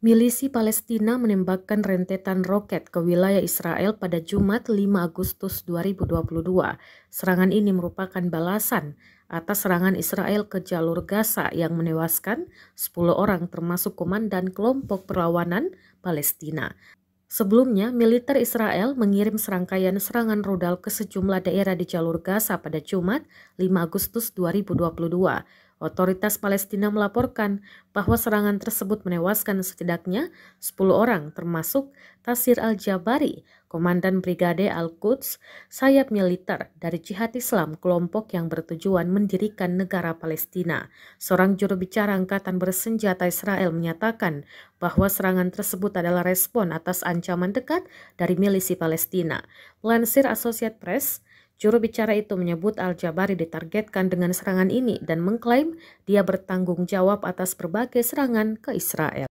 Milisi Palestina menembakkan rentetan roket ke wilayah Israel pada Jumat 5 Agustus 2022. Serangan ini merupakan balasan atas serangan Israel ke jalur Gaza yang menewaskan 10 orang termasuk komandan kelompok perlawanan Palestina. Sebelumnya, militer Israel mengirim serangkaian serangan rudal ke sejumlah daerah di jalur Gaza pada Jumat 5 Agustus 2022 Otoritas Palestina melaporkan bahwa serangan tersebut menewaskan setidaknya 10 orang termasuk Tasir Al-Jabari, Komandan Brigade Al-Quds, sayap militer dari Jihad Islam kelompok yang bertujuan mendirikan negara Palestina. Seorang juru bicara Angkatan Bersenjata Israel menyatakan bahwa serangan tersebut adalah respon atas ancaman dekat dari milisi Palestina. Lansir Associate Press, Juru bicara itu menyebut Al-Jabari ditargetkan dengan serangan ini dan mengklaim dia bertanggung jawab atas berbagai serangan ke Israel.